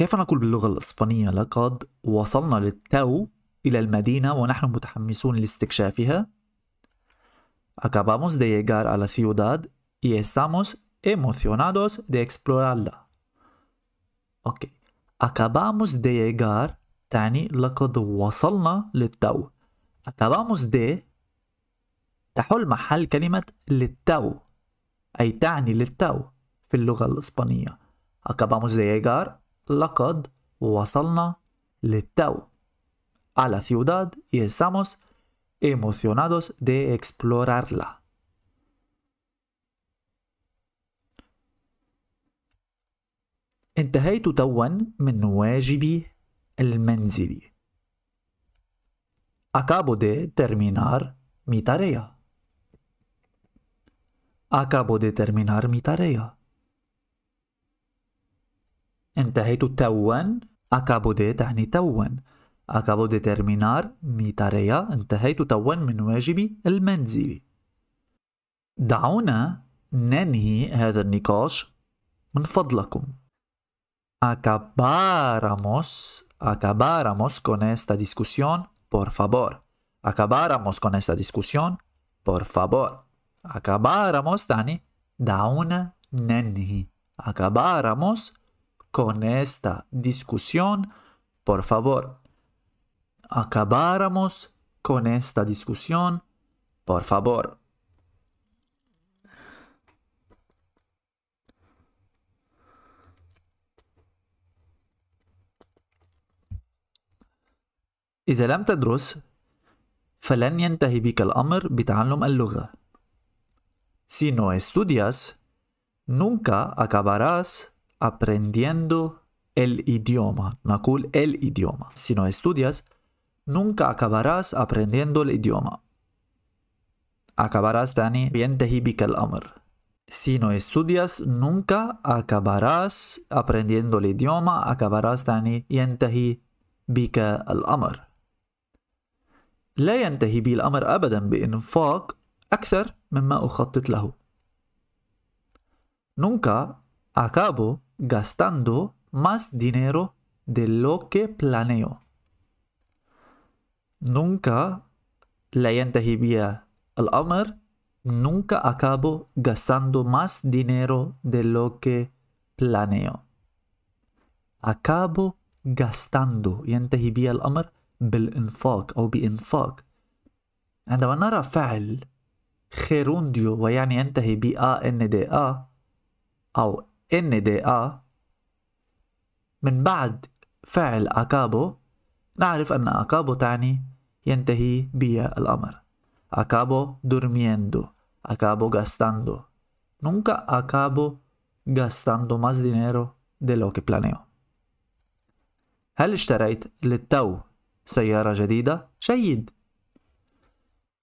كيف نقول باللغة الإسبانية لقد وصلنا للتو إلى المدينة ونحن متحمسون لاستكشافها Acabamos de llegar a la ciudad y estamos emocionados de explorarla. Ok. Acabamos de llegar تعني لقد وصلنا للتو Acabamos de تحل محل كلمة للتو أي تعني للتو في اللغة الإسبانية Acabamos de llegar لقد وصلنا للتو a la ciudad y estamos emocionados de explorarla. انتهيت Acabo de terminar mi tarea. Acabo de terminar mi tarea. انتهيت توا acabo de تعني توا acabo de terminar mi tarea انتهيت توا من واجبي المنزلي دعونا ننهي هذا النقاش من فضلكم acabáramos acabáramos con esta discusión por favor acabáramos con esta discusión por favor acabáramos تعني دعونا ننهي acabáramos con esta discusión, por favor, acabáramos con esta discusión, por favor. Si no estudias, nunca acabarás aprendiendo el idioma, Nakul el idioma. Si no estudias, nunca acabarás aprendiendo el idioma. Acabarás, Dani, bien el amar. Si no estudias, nunca acabarás aprendiendo el idioma, acabarás, Dani, ينتهي بك الأمر. لا ينتهي بي الأمر أبدا بإنفاق أكثر مما أخطط له. Nunca acabo gastando más dinero de lo que planeo. Nunca la hibia al-amr, nunca acabo gastando más dinero de lo que planeo. Acabo gastando ينتهي el amr, o infaq, o عندما نرى فعل خيرونديو ويعني ينتهي ب a إن دي آ من بعد فعل أكابو نعرف أن أكابو تعني ينتهي بي الأمر أكابو durmiendo acabo gastando nunca acabo gastando más dinero de lo que planeo هل اشتريت للتو سيارة جديدة؟ جيد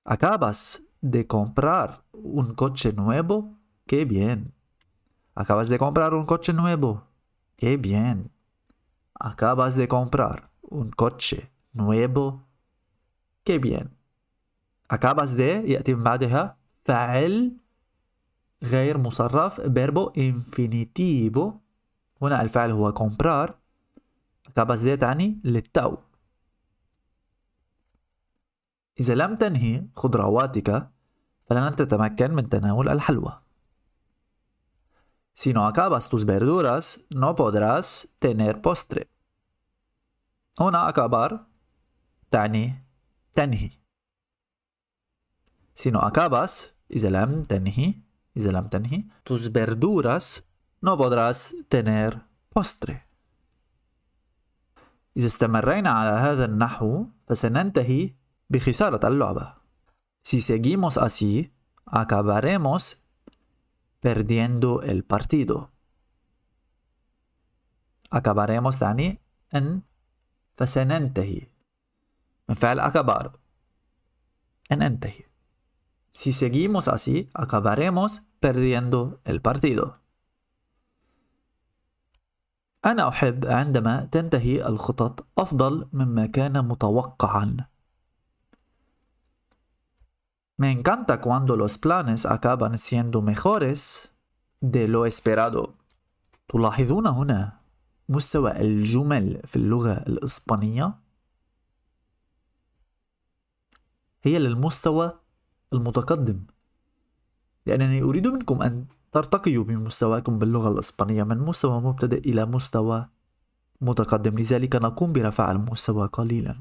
acabas de comprar un coche nuevo? qué bien Acabas de comprar un coche nuevo. ¡Qué bien! Acabas de comprar un coche nuevo. ¡Qué bien! acabas de يأتي من بعدها فعل غير مصرف verbo infinitivo هنا الفعل هو comprar acabas de تعني للتو إذا لم تنهي خضرواتك فلن تتمكن من تناول الحلوى Si no acabas tus verduras, no podrás tener postre. Una acabar, tani, tanhi. Si no acabas, izalam tanhi, izalam tanhi, tus verduras, no podrás tener postre. إذا استمرينا على هذا النحو فسننتهي بخسارة اللعبة. Si seguimos así, acabaremos perdiendo el partido. Acabaremos يعني en فسننتهي من فعل acabar en أنتهي Si seguimos así, acabaremos perdiendo el partido. أنا أحب عندما تنتهي الخطط أفضل مما كان متوقعا Me encanta cuando los planes acaban siendo mejores de lo esperado. تلاحظون هنا مستوى الجمل في اللغة الإسبانية هي للمستوى المتقدم لأنني أريد منكم أن ترتقيوا بمستواكم باللغة الإسبانية من مستوى مبتدئ إلى مستوى متقدم لذلك نقوم برفع المستوى قليلا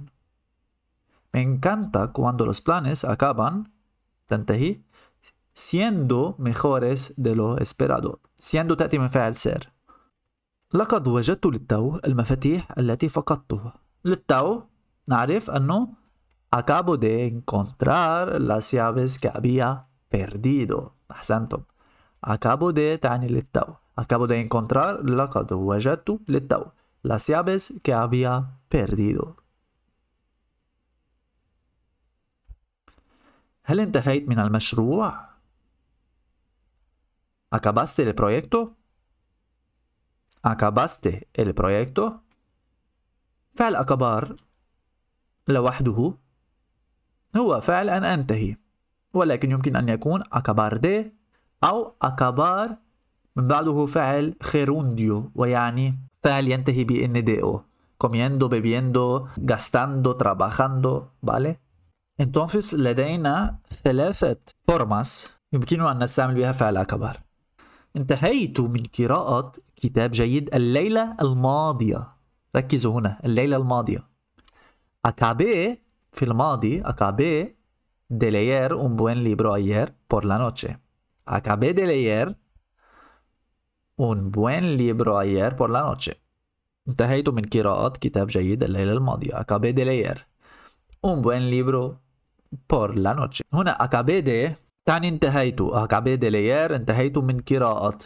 Me encanta cuando los planes acaban تنتهي siendo mejores de lo esperado siendo تأتي من فعل سير لقد وجدت للتو المفاتيح التي فقدتها للتو نعرف أنه acabo de encontrar las llaves que había perdido أحسنتم acabo de تعني للتو acabo de encontrar لقد وجدت للتو las llaves que había perdido هل انتهيت من المشروع؟ ¿Acabaste el proyecto? ¿Acabaste el proyecto? فعل أكبار لوحده هو فعل أن أنتهي ولكن يمكن أن يكون أكبار دي أو أكبار من بعده فعل خيرونديو ويعني فعل ينتهي بإن ديو comiendo, bebiendo, gastando, trabajando, ¿vale? Entonces لدينا ثلاثة فورماس يمكننا أن نستعمل بها فعل أكبر انتهيت من قراءة كتاب جيد الليلة الماضية ركزوا هنا الليلة الماضية أكابي في الماضي أكابي de leer un buen libro ayer por la noche Acabé de leer un buen libro ayer por la noche انتهيت من قراءة كتاب جيد الليلة الماضية acabé de leer un buen libro por la noche هنا acabé de تعني انتهيت acabé de leer انتهيت من قراءة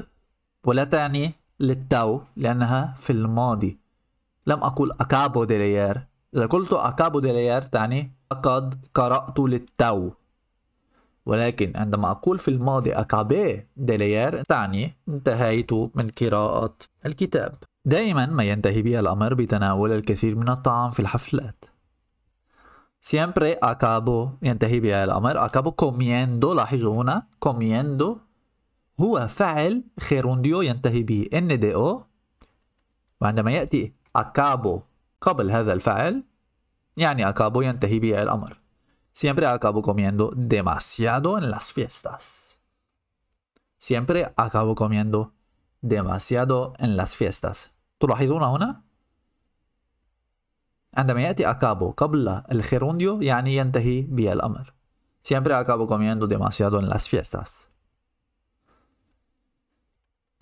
ولا تعني للتو لأنها في الماضي لم أقول acabo de leer إذا قلت acabo de leer تعني لقد قرأت للتو ولكن عندما أقول في الماضي acabé de leer تعني انتهيت من قراءة الكتاب دائما ما ينتهي بي الأمر بتناول الكثير من الطعام في الحفلات siempre acabo, el amor, acabo comiendo, la una, comiendo, هو فعل خيرونديو ينتهي به ان دي او وعندما يأتي acabo قبل هذا الفعل يعني acabo ينتهي به الأمر. Siempre acabo comiendo demasiado en las fiestas. Siempre acabo comiendo demasiado en las fiestas. تلاحظون una. عندما يأتي أكابو قبل الخيرونديو يعني ينتهي به الأمر. Siempre acabo comiendo demasiado en las fiestas.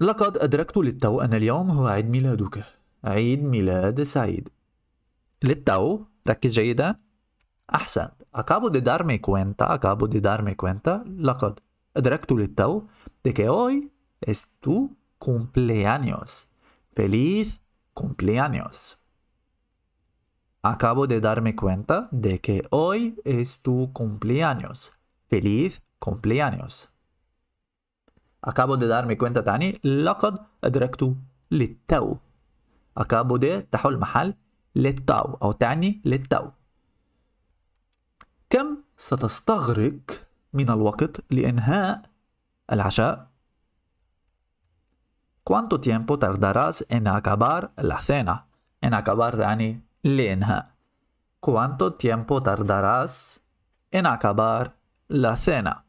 لقد أدركت للتو أن اليوم هو عيد ميلادك. عيد ميلاد سعيد. للتو ركز جيدا. أحسنت. Acabo de darme cuenta. Acabo de darme cuenta. لقد أدركت للتو de que hoy es tu cumpleaños. Feliz cumpleaños. Acabo de darme cuenta de que hoy es tu cumpleaños. Feliz cumpleaños. Acabo de darme cuenta Tani, لقد أدركت للتو. Acabo de تحول محل للتو أو تعني للتو. كم ستستغرق من الوقت العشاء؟ ¿Cuánto tiempo tardarás en acabar la cena? En acabar Dani. لإنهاء ¿Cuánto tiempo tardarás en acabar la cena?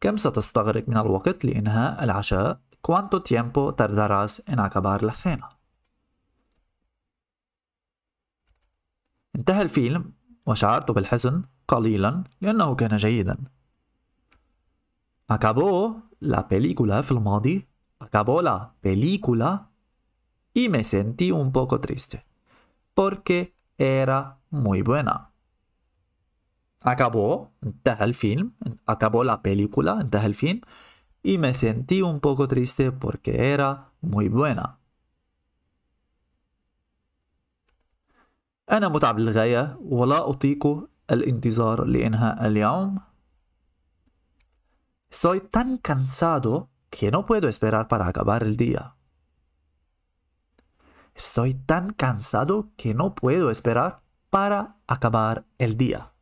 كم ستستغرق من الوقت لإنهاء العشاء؟ ¿Cuánto tiempo tardarás en acabar la cena? انتهى الفيلم وشعرت بالحزن قليلا لأنه كان جيدا acabó la película في الماضي acabó la película y me sentí un poco triste porque era muy buena. Acabó, el film, acabó la película, el film, y me sentí un poco triste porque era muy buena. أنا Soy tan cansado que no puedo esperar para acabar el día. Estoy tan cansado que no puedo esperar para acabar el día.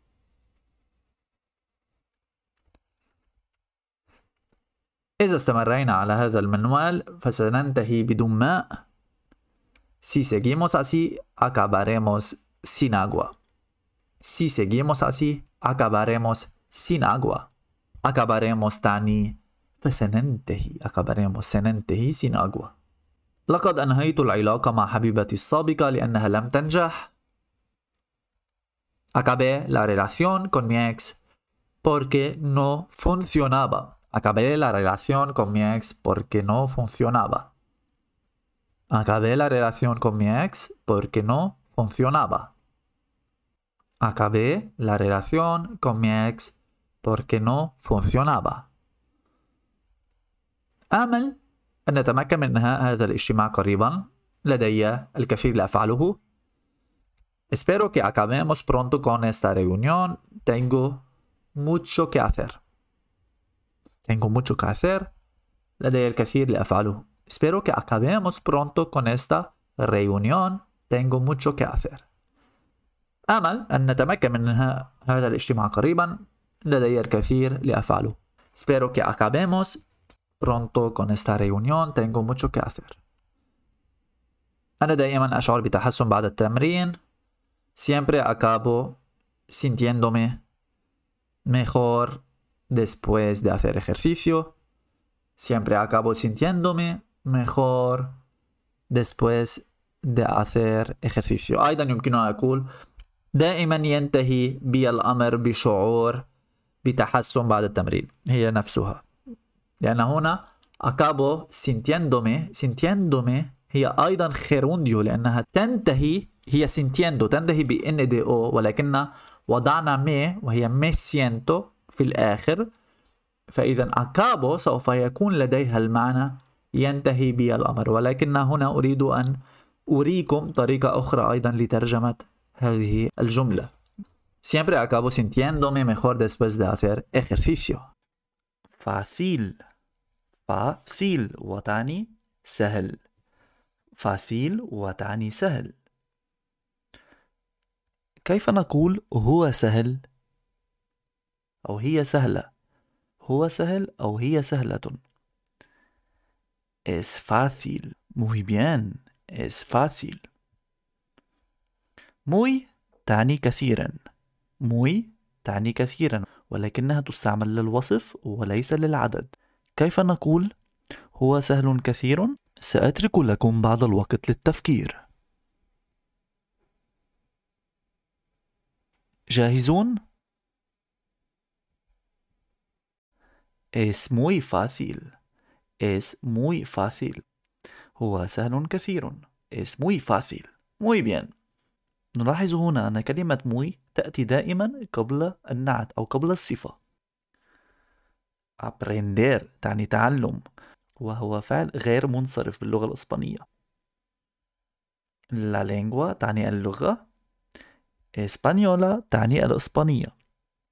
إذا استمرينا على هذا المنوال فسننتهي بدون Si seguimos así, acabaremos sin agua. Si seguimos así, acabaremos sin agua. Acabaremos tani. y Acabaremos senentehi sin agua. لقد أنهيت مع حبيبتي لم Acabé la relación con mi ex porque no funcionaba. Acabé la relación con mi ex porque no funcionaba. Acabé la relación con mi ex porque no funcionaba. Acabé la relación con mi ex porque no funcionaba. Amel أن نتمكن من إنهاء هذا الاجتماع قريبا لدي الكثير لأفعله Espero que acabemos pronto con esta reunión. Tengo mucho que hacer. Tengo mucho que hacer. لدي الكثير لأفعله. Espero que acabemos pronto con esta reunión. Tengo mucho que hacer. أمل أن نتمكن من إنهاء هذا الاجتماع قريبا. لدي الكثير لأفعله. Espero que acabemos pronto con esta reunión tengo mucho que hacer. أنا دائما أشعر بتحسن بعد التمرين. Siempre acabo sintiéndome mejor después de hacer ejercicio. Siempre acabo sintiéndome mejor después de hacer ejercicio. أيضا يمكن أن أقول دائما ينتهي بي الأمر بشعور بتحسن بعد التمرين. هي نفسها. لأن هنا أكابو سنتيندومي سنتيندومي هي أيضا خيرونديو لأنها تنتهي هي سنتيندو تنتهي ب إن دي أو ولكن وضعنا مي وهي مي سينتو في الآخر فإذا أكابو سوف يكون لديها المعنى ينتهي بي الأمر ولكن هنا أريد أن أريكم طريقة أخرى أيضا لترجمة هذه الجملة Siempre acabo sintiéndome mejor después de hacer ejercicio. فاثيل فاثيل وتعني سهل فاثيل وتعني سهل كيف نقول هو سهل أو هي سهلة هو سهل أو هي سهلة Es fácil. Muy bien. Es fácil. Muy تعني كثيرا. Muy تعني كثيرا. ولكنها تستعمل للوصف وليس للعدد كيف نقول هو سهل كثير سأترك لكم بعض الوقت للتفكير جاهزون؟ Es muy fácil. Es muy fácil. هو سهل كثير. Es muy fácil. Muy bien. نلاحظ هنا أن كلمة موي تأتي دائما قبل النعت أو قبل الصفة aprender تعني تعلم وهو فعل غير منصرف باللغة الإسبانية la lengua تعني اللغة اسبانيولا تعني الإسبانية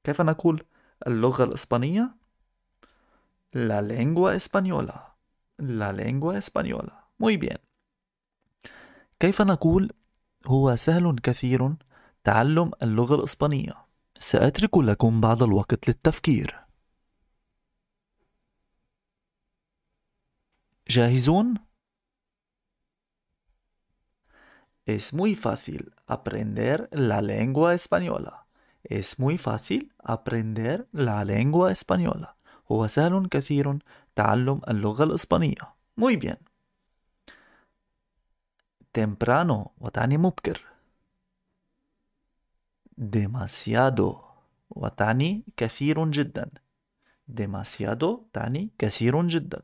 كيف نقول اللغة الإسبانية؟ la lengua española la lengua española muy bien كيف نقول هو سهل كثير تعلم اللغة الإسبانية سأترك لكم بعض الوقت للتفكير جاهزون؟ Es muy fácil aprender la lengua española. Es muy fácil aprender la lengua española. هو سهل كثير تعلم اللغة الإسبانية. Muy bien. temprano وتعني مبكر demasiado وتعني كثير جدا demasiado تعني كثير جدا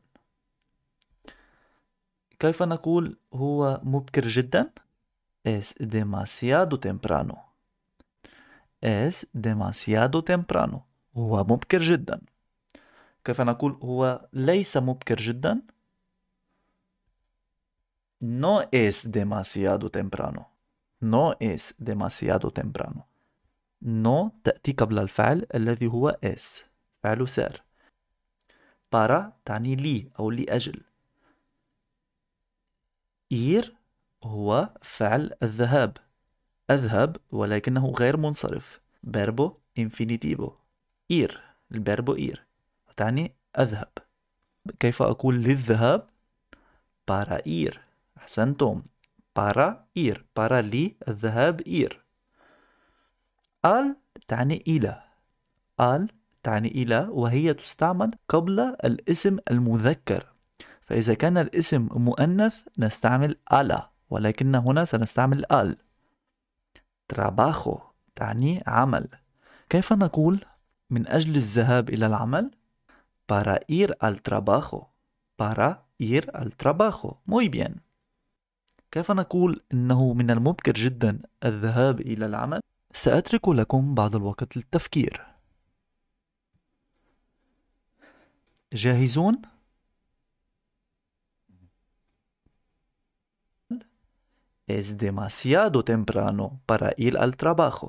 كيف نقول هو مبكر جدا es demasiado temprano es demasiado temprano هو مبكر جدا كيف نقول هو ليس مبكر جدا no es demasiado temprano no es demasiado temprano no تأتي قبل الفعل الذي هو es فعل سار para تعني لي أو لأجل ir هو فعل الذهاب أذهب ولكنه غير منصرف verbo infinitivo ir Verbo ir تعني أذهب كيف أقول للذهاب para ir أحسنتم para ir para لي الذهاب ir al تعني إلى al تعني إلى وهي تستعمل قبل الاسم المذكر فإذا كان الاسم مؤنث نستعمل على ولكن هنا سنستعمل al trabajo تعني عمل كيف نقول من أجل الذهاب إلى العمل para ir al trabajo para ir al trabajo muy bien كيف نقول انه من الممكن جدا الذهاب الى العمل ساترك لكم بعض الوقت للتفكير جاهزون Es demasiado temprano para ir al trabajo.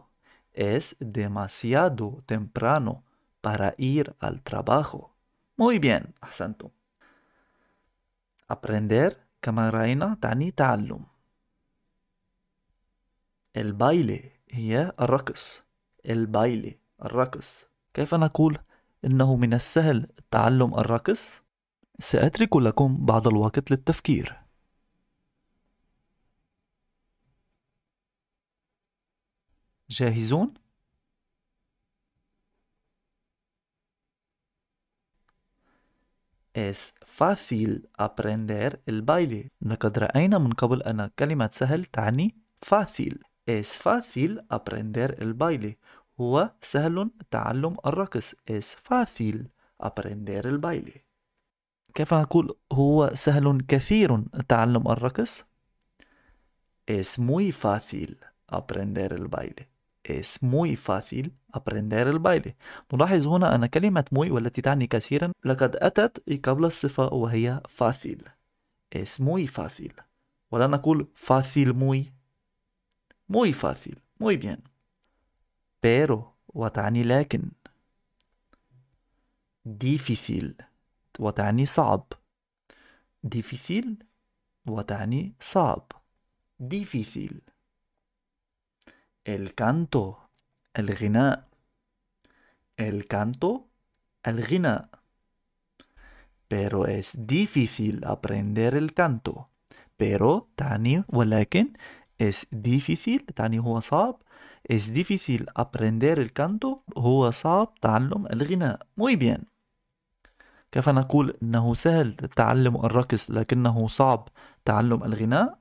Es demasiado temprano para ir al trabajo. Muy bien, Asanto. Aprender كما رأينا تعني تعلم البايلي هي الرقص البايلي الرقص كيف نقول إنه من السهل تعلم الرقص؟ سأترك لكم بعض الوقت للتفكير جاهزون؟ Es fácil aprender el baile. لقد رأينا من قبل أن كلمة سهل تعني fácil. Es fácil aprender el baile. هو سهل تعلم الرقص. Es fácil aprender el baile. كيف نقول هو سهل كثير تعلم الرقص؟ Es muy fácil aprender el baile. es muy fácil aprender el baile. نلاحظ هنا أن كلمة muy والتي تعني كثيرا لقد أتت قبل الصفة وهي fácil. Es muy fácil. ولا نقول fácil muy. Muy fácil. Muy bien. Pero وتعني لكن. Difícil وتعني صعب. Difícil وتعني صعب. Difícil. El el canto, gina. El canto, el gina. pero es difícil aprender el canto pero Tani, ولكن es difícil Tani, هو صعب es difícil aprender el canto هو صعب تعلم الغناء muy bien كيف نقول إنه سهل تعلم الرقص لكنه صعب تعلم الغناء؟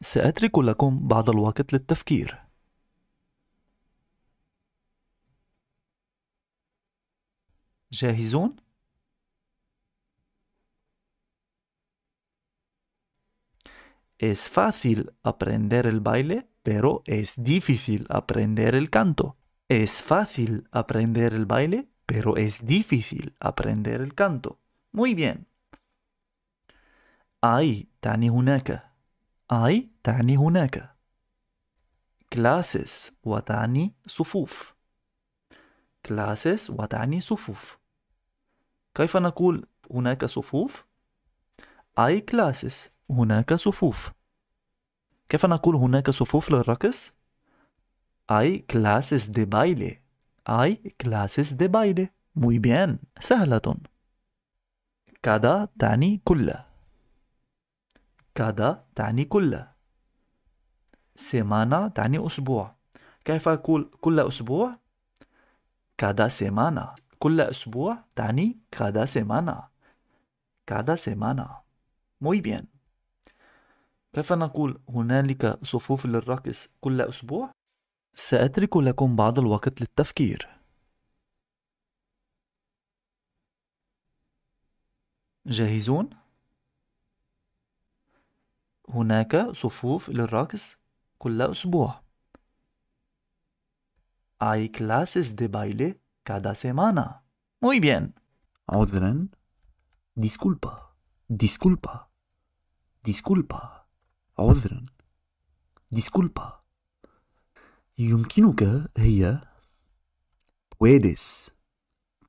سأترك لكم بعض الوقت للتفكير Es fácil aprender el baile, pero es difícil aprender el canto. Es fácil aprender el baile, pero es difícil aprender el canto. Muy bien. Hay tani hunaka. Hay tani hunaka. Clases watani sufuf. Clases watani sufuf. كيف نقول هناك صفوف؟ أي كلاسس هناك صفوف كيف نقول هناك صفوف للرقص؟ أي كلاسس دي بايلي أي كلاسس دي بايلي muy bien سهلة كادا تعني كل كادا تعني كل سيمانا تعني أسبوع كيف أقول كل أسبوع؟ كادا سيمانا كل أسبوع تعني cada semana cada semana muy bien كيف نقول هنالك صفوف للرقص كل أسبوع؟ سأترك لكم بعض الوقت للتفكير جاهزون؟ هناك صفوف للرقص كل أسبوع. Hay clases de baile cada semana. Muy bien. Audren, disculpa disculpa disculpa Audren, disculpa Yumkinuka, ¿puedes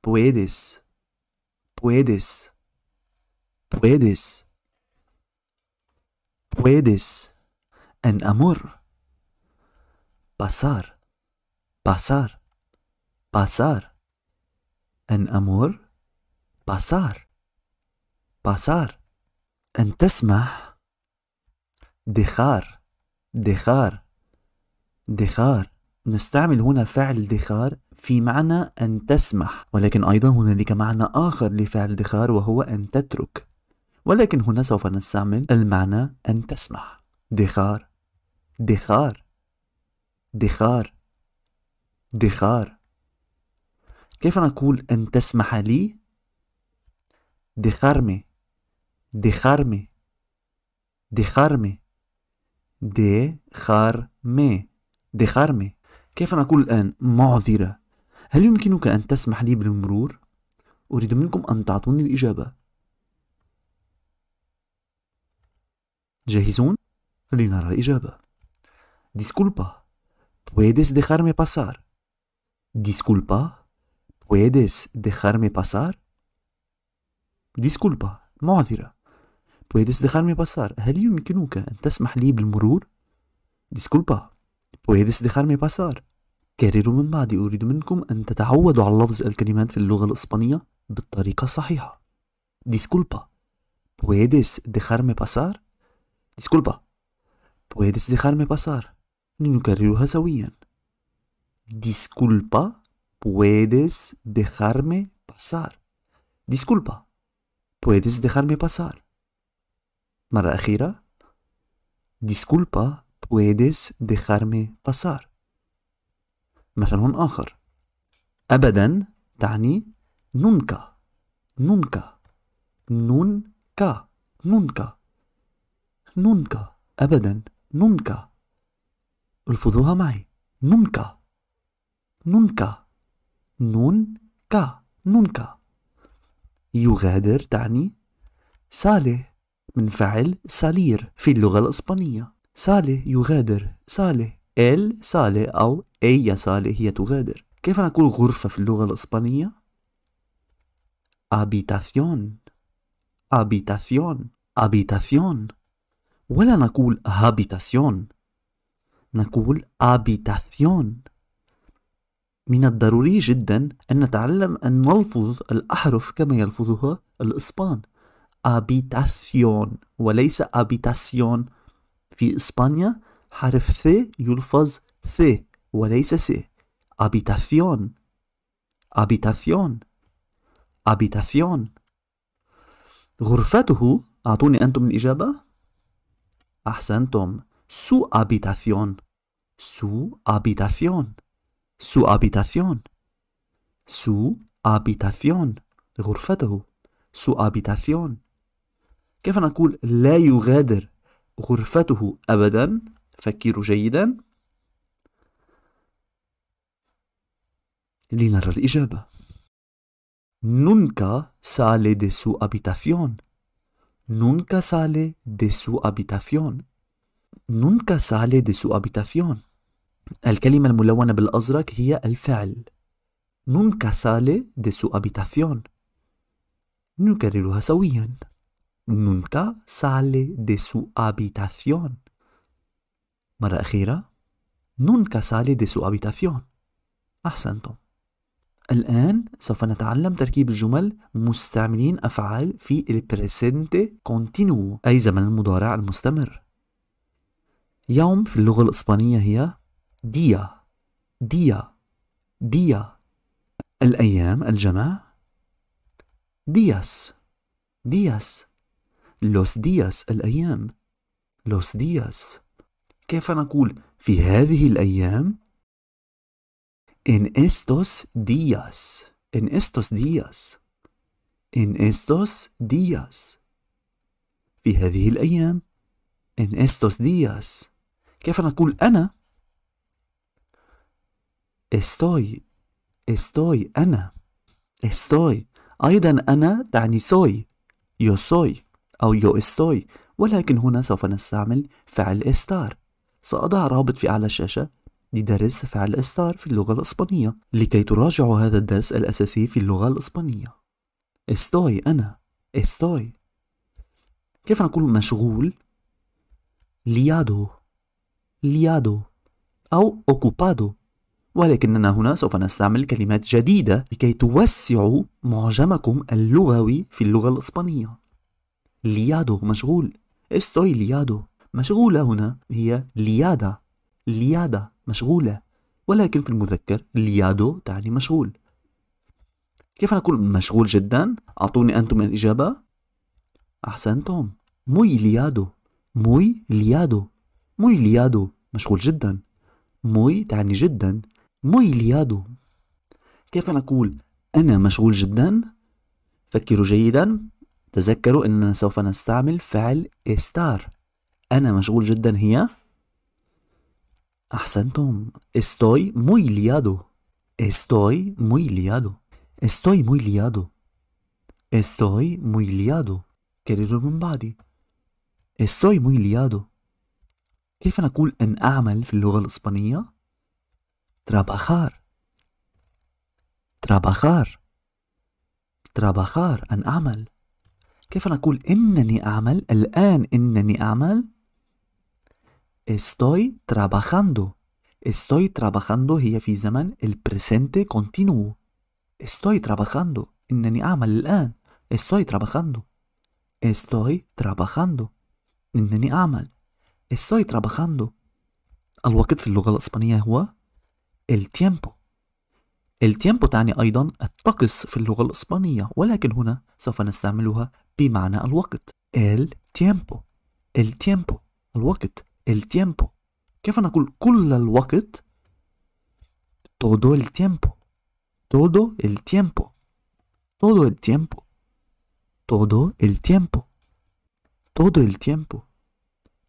puedes puedes puedes puedes puedes en amor pasar pasar pasar أن أمر باسار باسار أن تسمح دخار دخار دخار نستعمل هنا فعل دخار في معنى أن تسمح ولكن أيضا هنالك معنى آخر لفعل دخار وهو أن تترك ولكن هنا سوف نستعمل المعنى أن تسمح دخار دخار دخار دخار كيف نقول أن تسمح لي؟ dejarme dejarme dejarme دخارمي dejarme كيف نقول الآن معذرة هل يمكنك أن تسمح لي بالمرور؟ أريد منكم أن تعطوني الإجابة جاهزون؟ لنرى الإجابة Disculpa, ¿puedes dejarme pasar? Disculpa, ¿Puedes dejarme pasar? Disculpa, معذرة. ¿Puedes dejarme pasar? هل يمكنك أن تسمح لي بالمرور؟ Disculpa, ¿puedes dejarme pasar? كرر من بعدي أريد منكم أن تتعودوا على لفظ الكلمات في اللغة الإسبانية بالطريقة الصحيحة. Disculpa, ¿puedes dejarme pasar? Disculpa, ¿puedes dejarme pasar? لنكررها سويا. Disculpa, Puedes dejarme pasar. Disculpa. Puedes dejarme pasar. مرة أخيرة. Disculpa. Puedes dejarme pasar. مثل آخر. أبدا تعني نونكا نونكا نونكا نونكا نونكا أبدا نونكا الفظوها معي نونكا نونكا نون كا نون كا يغادر تعني صالح من فعل سالير في اللغة الإسبانية صالح يغادر صالح ال صالح أو أي صالح هي تغادر كيف نقول غرفة في اللغة الإسبانية؟ habitación habitación habitación ولا نقول habitación نقول habitación من الضروري جدا أن نتعلم أن نلفظ الأحرف كما يلفظها الإسبان أبيتاسيون وليس أبيتاسيون في إسبانيا حرف ث يلفظ ث وليس س أبيتاسيون أبيتاسيون أبيتاسيون غرفته أعطوني أنتم الإجابة أحسنتم سو أبيتاسيون سو أبيتاسيون Su habitación. Su habitación. غرفته. Su habitación. كيف نقول لا يغادر غرفته أبدا؟ فكروا جيدا. لنرى الإجابة. Nunca sale de su habitación. Nunca sale de su habitación. Nunca sale de su habitación. الكلمة الملونة بالأزرق هي الفعل nunca سالي de su habitación نكررها سويا nunca سالي de su habitación مرة أخيرة nunca سالي de su habitación أحسنتم الآن سوف نتعلم تركيب الجمل مستعملين أفعال في البريسنتي كونتينو أي زمن المضارع المستمر يوم في اللغة الإسبانية هي ديا ديا ديا الأيام الجمع دياس دياس لوس دياس الأيام لوس دياس كيف نقول في هذه الأيام en estos días en estos días en estos días في هذه الأيام en estos días كيف نقول أنا استوي استوي أنا استوي أيضا أنا تعني سوي يو سوي أو يو استوي ولكن هنا سوف نستعمل فعل استار سأضع رابط في أعلى الشاشة لدرس فعل استار في اللغة الإسبانية لكي تراجعوا هذا الدرس الأساسي في اللغة الإسبانية استوي أنا استوي كيف نقول مشغول ليادو ليادو أو أوكوبادو ولكننا هنا سوف نستعمل كلمات جديدة لكي توسعوا معجمكم اللغوي في اللغة الإسبانية ليادو مشغول استوي ليادو مشغولة هنا هي ليادا ليادا مشغولة ولكن في المذكر ليادو تعني مشغول كيف نقول مشغول جدا؟ أعطوني أنتم الإجابة أحسنتم موي ليادو موي ليادو موي ليادو مشغول جدا موي تعني جدا موي ليادو كيف نقول أنا مشغول جدا فكروا جيدا تذكروا أننا سوف نستعمل فعل استار أنا مشغول جدا هي أحسنتم استوي موي ليادو استوي موي ليادو استوي موي ليادو استوي موي ليادو كرروا من بعدي استوي موي ليادو كيف نقول أن أعمل في اللغة الإسبانية؟ trabajar trabajar trabajar أن أعمل كيف نقول إنني أعمل الآن إنني أعمل estoy trabajando estoy trabajando هي في زمن el presente continuo estoy trabajando إنني أعمل الآن estoy trabajando estoy trabajando إنني أعمل estoy trabajando الوقت في اللغة الإسبانية هو التيمبو التيمبو تعني أيضا الطقس في اللغة الإسبانية ولكن هنا سوف نستعملها بمعنى الوقت el tiempo el tiempo الوقت el tiempo كيف نقول كل الوقت todo el tiempo todo el tiempo todo el tiempo todo el tiempo todo el tiempo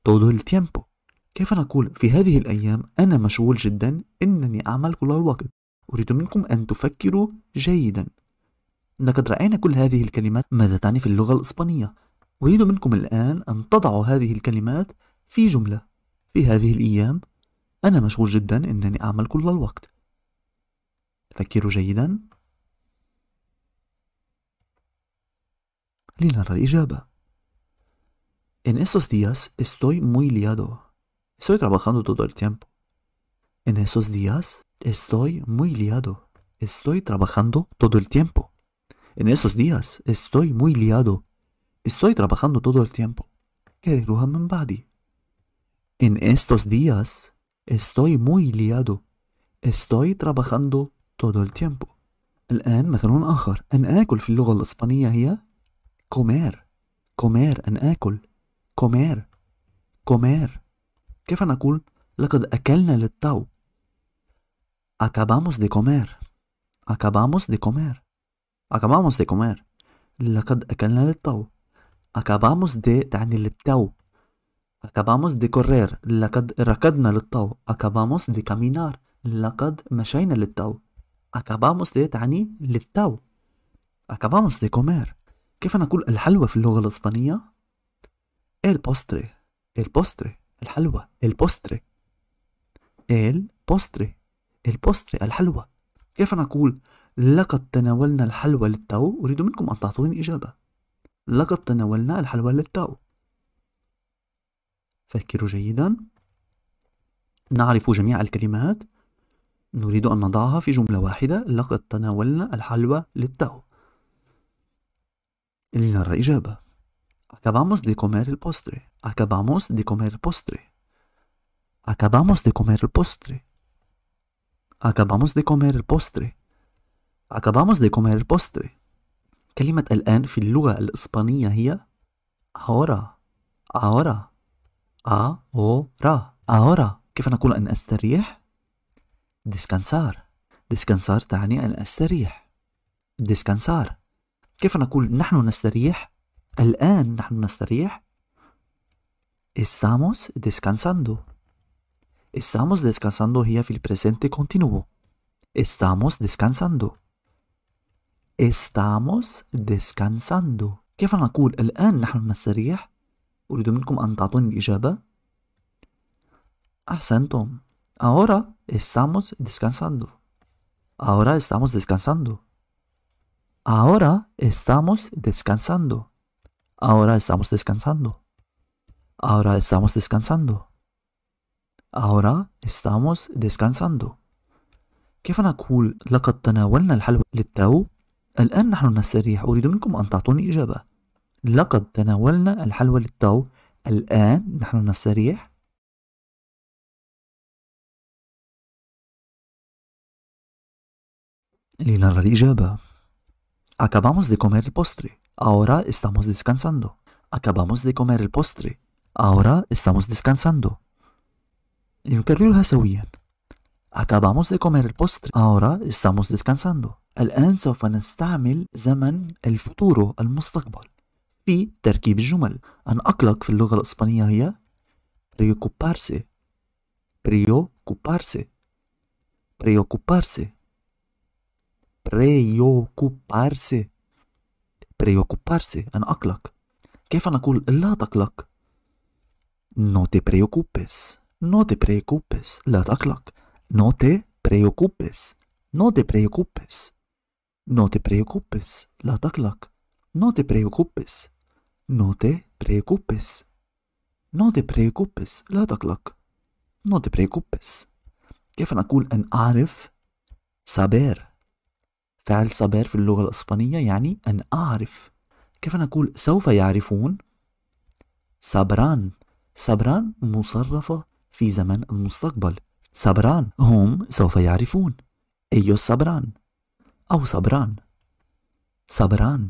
todo el tiempo كيف نقول في هذه الأيام أنا مشغول جدا إنني أعمل كل الوقت أريد منكم أن تفكروا جيدا لقد رأينا كل هذه الكلمات ماذا تعني في اللغة الإسبانية أريد منكم الآن أن تضعوا هذه الكلمات في جملة في هذه الأيام أنا مشغول جدا إنني أعمل كل الوقت فكروا جيدا لنرى الإجابة En estos días estoy muy liado. Estoy trabajando todo el tiempo. En esos días estoy muy liado. Estoy trabajando todo el tiempo. En esos días estoy muy liado. Estoy trabajando todo el tiempo. En estos días estoy muy liado. Estoy trabajando todo el tiempo. الآن مثل آخر أن آكل في اللغة الإسبانية هي comer comer en آكل comer comer كيف نقول لقد أكلنا للتو acabamos de comer acabamos de comer acabamos de comer لقد أكلنا للتو acabamos de تعني للتو acabamos de correr لقد ركضنا للتو acabamos de caminar لقد مشينا للتو acabamos de تعني للتو acabamos de comer كيف نقول الحلوى في اللغة الإسبانية؟ el postre el postre الحلوى البوستري البوستري البوستري الحلوى كيف نقول لقد تناولنا الحلوى للتو أريد منكم أن تعطوني إجابة لقد تناولنا الحلوى للتو فكروا جيدا نعرف جميع الكلمات نريد أن نضعها في جملة واحدة لقد تناولنا الحلوى للتو لنرى إجابة Acabamos de comer el postre. Acabamos de comer el postre. Acabamos de comer el postre. Acabamos de comer el postre. Acabamos de comer el postre. كلمة الآن في اللغة الإسبانية هي ahora ahora ahora ahora كيف نقول أن أستريح؟ descansar descansar تعني أن أستريح descansar كيف نقول نحن نستريح؟ الآن نحن نستريح estamos descansando estamos descansando هي في presente continuo estamos descansando estamos descansando كيف نقول الآن نحن نستريح أريد منكم أن تعطوني ahora estamos descansando ahora estamos descansando ahora estamos descansando Ahora estamos descansando. Ahora estamos descansando. Ahora estamos descansando. كيف نقول لقد تناولنا الحلوى للتو؟ الآن نحن نستريح أريد منكم أن تعطوني إجابة لقد تناولنا الحلوى للتو الآن نحن نستريح لنرى الإجابة Acabamos de comer el postre. Ahora estamos descansando. Acabamos de comer el postre. Ahora estamos descansando. Acabamos de comer el postre. Ahora estamos descansando. El سوف نستعمل el el futuro. في تركيب الجمل. el في اللغة الإسبانية هي preocuparse. Preocuparse. Preocuparse. Preocuparse. preocuparse, أن أقلق. كيف نقول la تقلق؟ No te preocupes. No te preocupes. La تقلق. No te preocupes. No te preocupes. No te preocupes. La تقلق. No te preocupes. No te preocupes. No te preocupes. La تقلق. No te preocupes. كيف نقول en أعرف؟ saber فعل صبر في اللغة الإسبانية يعني أن أعرف كيف نقول سوف يعرفون صبران صبران مصرفة في زمن المستقبل صبران هم سوف يعرفون أيو صبران أو صبران صبران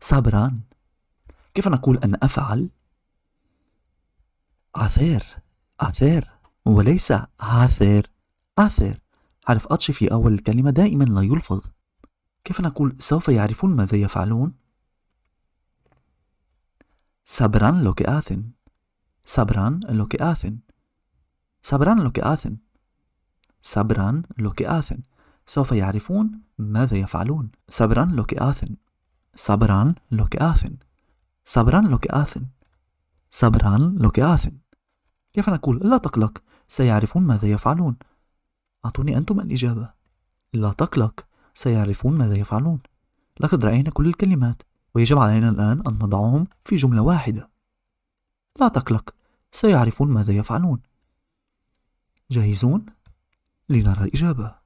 صبران كيف نقول أن أفعل عثير عثير وليس عثير عثير حرف أتش في أول الكلمة دائما لا يلفظ كيف نقول سوف يعرفون ماذا يفعلون؟ صبران لو آثن صبران لو آثن صبران لو آثن سابران لو آثن سوف يعرفون ماذا يفعلون صبران لو آثن صبران لو آثن صبران لو آثن سابران لو آثن كيف نقول لا تقلق سيعرفون ماذا يفعلون أعطوني أنتم الإجابة لا تقلق سيعرفون ماذا يفعلون لقد رأينا كل الكلمات ويجب علينا الآن أن نضعهم في جملة واحدة لا تقلق سيعرفون ماذا يفعلون جاهزون؟ لنرى الإجابة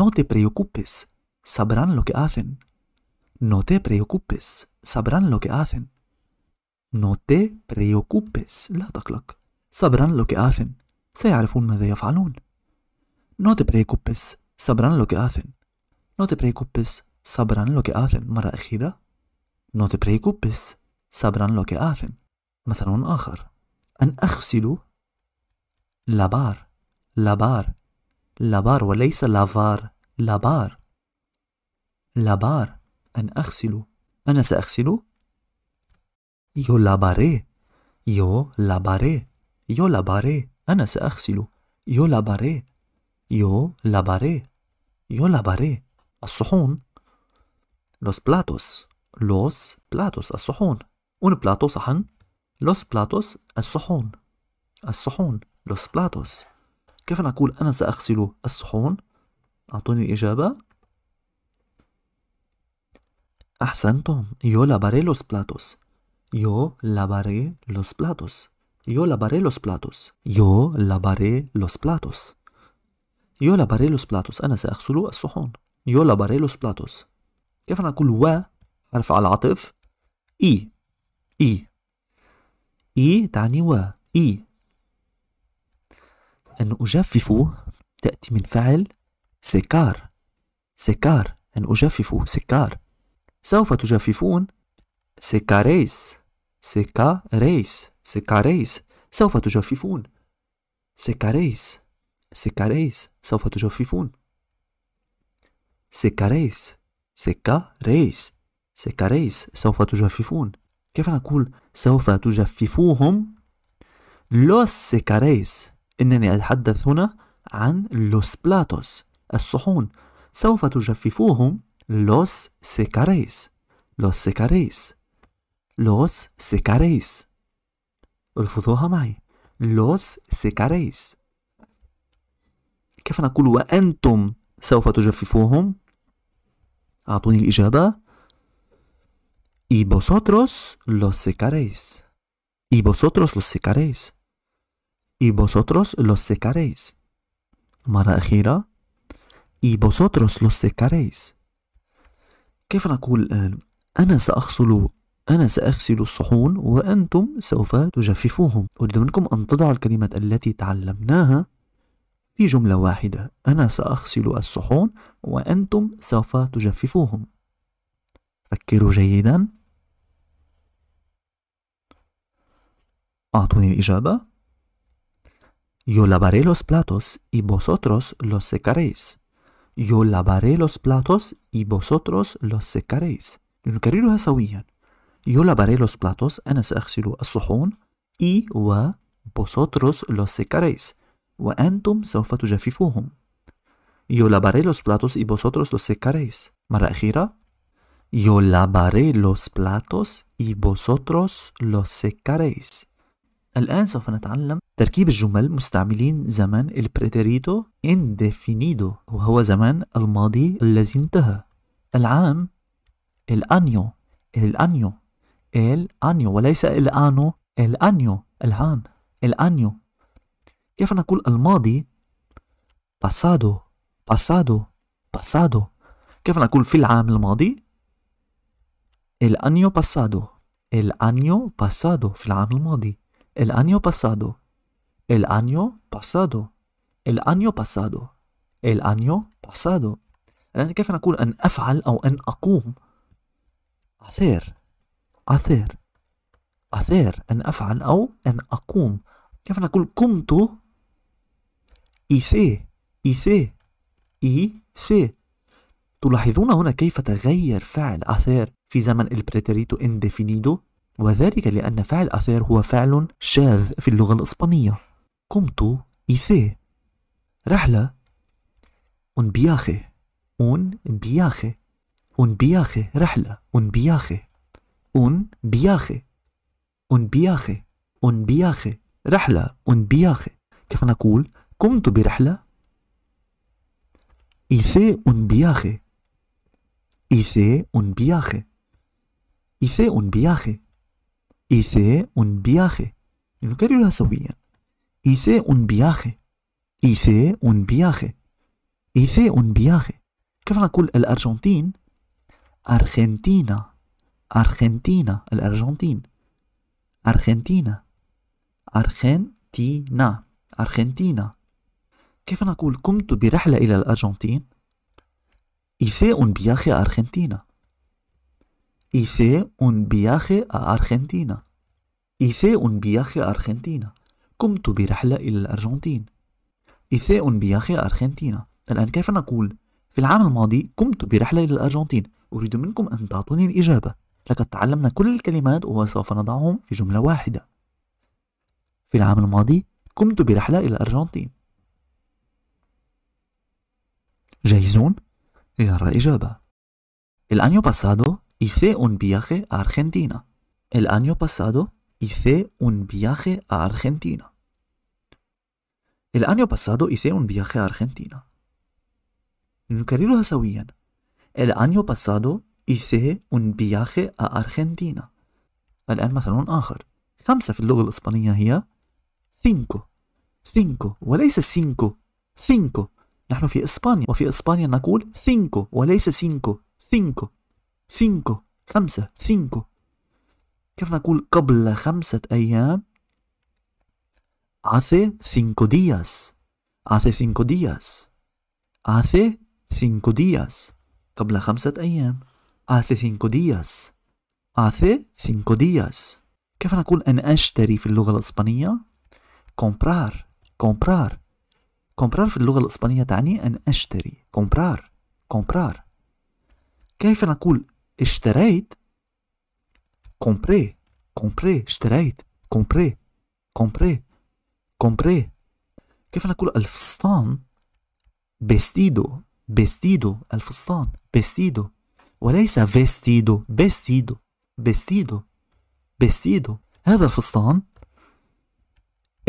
No te preocupes sabrán lo que hacen No te preocupes sabrán lo que hacen No te preocupes لا تقلق sabrán lo que hacen سيعرفون ماذا يفعلون No te preocupes, sabrán lo que hacen. No te preocupes, sabrán lo que hacen. مرة أخيرة. No te preocupes, sabrán lo que hacen. مثل آخر. أن أغسل لابار لابار لابار وليس لافار لابار لابار أن أغسل أنا سأغسل يو لاباري يو لاباري يو لاباري أنا سأغسل يو لاباري يو لاباري يو لاباري الصحون لوس platos لوس platos الصحون un plato صحن لوس platos الصحون الصحون لوس platos كيف نقول أنا سأغسل الصحون أعطوني الإجابة أحسنتم يو لاباري لوس platos يو لاباري لوس platos يو لاباري لوس platos يو لاباري لوس platos يولا باريلوس بلاتوس أنا سأغسل الصحون يولا باريلوس بلاتوس كيف نقول و حرف على العطف إي إي إي تعني و إي أن أجفف تأتي من فعل سكار سكار أن أجفف سكار سوف تجففون سكاريس سكاريس سكاريس سوف تجففون سكاريس سكاريس سوف تجففون سكاريس سكاريس سكاريس سوف تجففون كيف نقول سوف تجففوهم لوس سكاريس إنني أتحدث هنا عن لوس بلاتوس الصحون سوف تجففوهم لوس سيكاريس لوس سيكاريس لوس سيكاريس الفظوها معي لوس سيكاريس كيف نقول وأنتم سوف تجففوهم أعطوني الإجابة Y vosotros los secaréis. Y vosotros los secaréis. Y vosotros los secaréis. مرة أخيرة. Y vosotros los secaréis. كيف نقول الآن؟ أنا سأغسل أنا سأغسل الصحون وأنتم سوف تجففوهم أريد منكم أن تضعوا الكلمات التي تعلمناها في جملة واحدة أنا سأغسل الصحون وأنتم سوف تجففوهم فكروا جيدا أعطوني الإجابة Yo lavaré los platos y vosotros los secaréis. Yo lavaré los platos y vosotros los secaréis. نكررها سويا. Yo lavaré los platos أنا سأغسل الصحون y و vosotros los secaréis وأنتم سوف تجففوهم Yo lavaré los platos y vosotros los secaréis. مرة أخيرة Yo lavaré los platos y vosotros los secaréis. الآن سوف نتعلم تركيب الجمل مستعملين زمن البريتريتو indefinido وهو زمن الماضي الذي انتهى العام el año el año el año وليس el ano el año العام el año كيف نقول الماضي pasado pasado pasado كيف نقول في العام الماضي el año pasado el año pasado في العام الماضي el año pasado el año pasado el año pasado el año pasado الآن كيف نقول أن أفعل أو أن أقوم hacer hacer hacer أن أفعل أو أن أقوم كيف نقول قمت IC IC IC تلاحظون هنا كيف تغير فعل أثير في زمن البريتريتو انديفينيدو وذلك لأن فعل أثير هو فعل شاذ في اللغة الإسبانية قمت إيثي رحلة un viaje un viaje un viaje رحلة un viaje un viaje un viaje un viaje رحلة un viaje كيف نقول قمت برحلة إيثي أون بياخي إيثي أون بياخي إيثي أون بياخي إيثي أون بياخي نكررها سويا إيثي أون بياخي إيثي أون بياخي إيثي أون بياخي كيف نقول الأرجنتين أرجنتينا أرجنتينا الأرجنتين أرجنتينا أرجنتينا, أرجنتينا. كيف نقول قمت برحلة إلى الأرجنتين hice بياخي أرجنتينا a بياخي أرجنتينا un بياخي أرجنتينا قمت برحلة إلى الأرجنتين hice بياخي أرجنتينا الآن كيف نقول في العام الماضي قمت برحلة إلى الأرجنتين أريد منكم أن تعطوني الإجابة لقد تعلمنا كل الكلمات وسوف نضعهم في جملة واحدة في العام الماضي قمت برحلة إلى الأرجنتين جاهزون؟ غير إجابة الأنيو باسادو hice un viaje a Argentina El año pasado hice un viaje a Argentina El año pasado hice un viaje a Argentina نكررها سويا El año pasado hice un viaje a Argentina الآن مثل آخر خمسة في اللغة الإسبانية هي cinco cinco وليس cinco cinco نحن في إسبانيا وفي إسبانيا نقول cinco وليس cinco cinco cinco خمسة cinco كيف نقول قبل خمسة أيام hace cinco días hace cinco días hace cinco días قبل خمسة أيام hace cinco días hace cinco días كيف نقول أن أشتري في اللغة الإسبانية comprar comprar كومبرار في اللغة الإسبانية تعني أن أشتري كومبرار كومبرار كيف نقول اشتريت كومبري كومبري اشتريت كومبري كومبري كومبري كيف نقول الفستان بستيدو بستيدو الفستان بستيدو وليس فيستيدو بستيدو بستيدو بستيدو هذا الفستان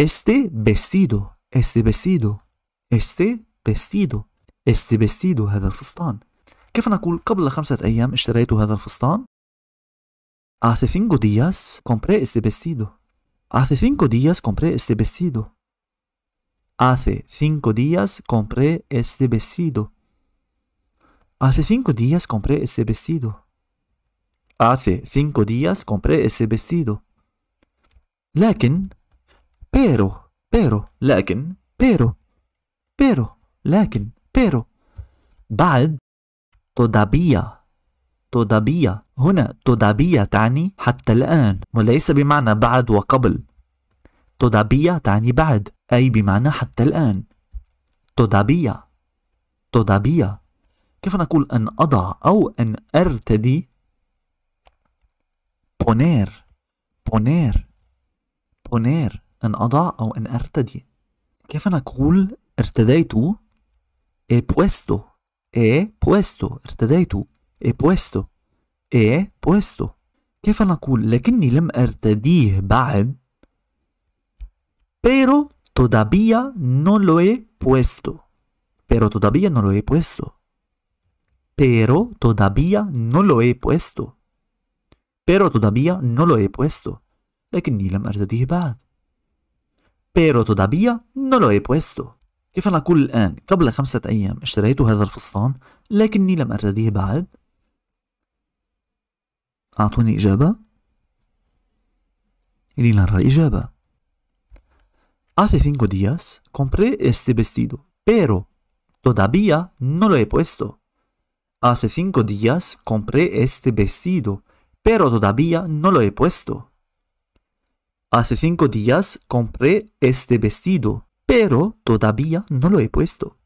este بستيدو este بستيدو este vestido este vestido هذا الفستان كيف نقول قبل خمسة أيام اشتريت هذا الفستان Hace cinco días compré este vestido. Hace cinco días compré este vestido. Hace cinco días compré este vestido. Hace cinco días compré este vestido. Hace cinco días compré este vestido. لكن pero pero لكن pero بيرو لكن بيرو بعد تودابيا تودابيا هنا تودابيا تعني حتى الآن وليس بمعنى بعد وقبل تودابيا تعني بعد أي بمعنى حتى الآن تودابيا تودابيا كيف نقول أن أضع أو أن أرتدي بونير بونير بونير أن أضع أو أن أرتدي كيف نقول tú he puesto he puesto ارتديت he puesto he puesto كيف نقول pero todavía no lo he puesto pero todavía no lo he puesto pero todavía no lo he puesto pero todavía no lo he puesto لكني pero todavía no lo he puesto كيف أنا أقول الآن قبل خمسة أيام اشتريت هذا الفستان لكني لم أرتديه بعد أعطوني إجابة لنرى إجابة Hace cinco días compré este vestido, pero todavía no lo he puesto. Hace cinco días compré este vestido, pero todavía no lo he puesto. Hace cinco días compré este vestido, pero todavía no lo he puesto.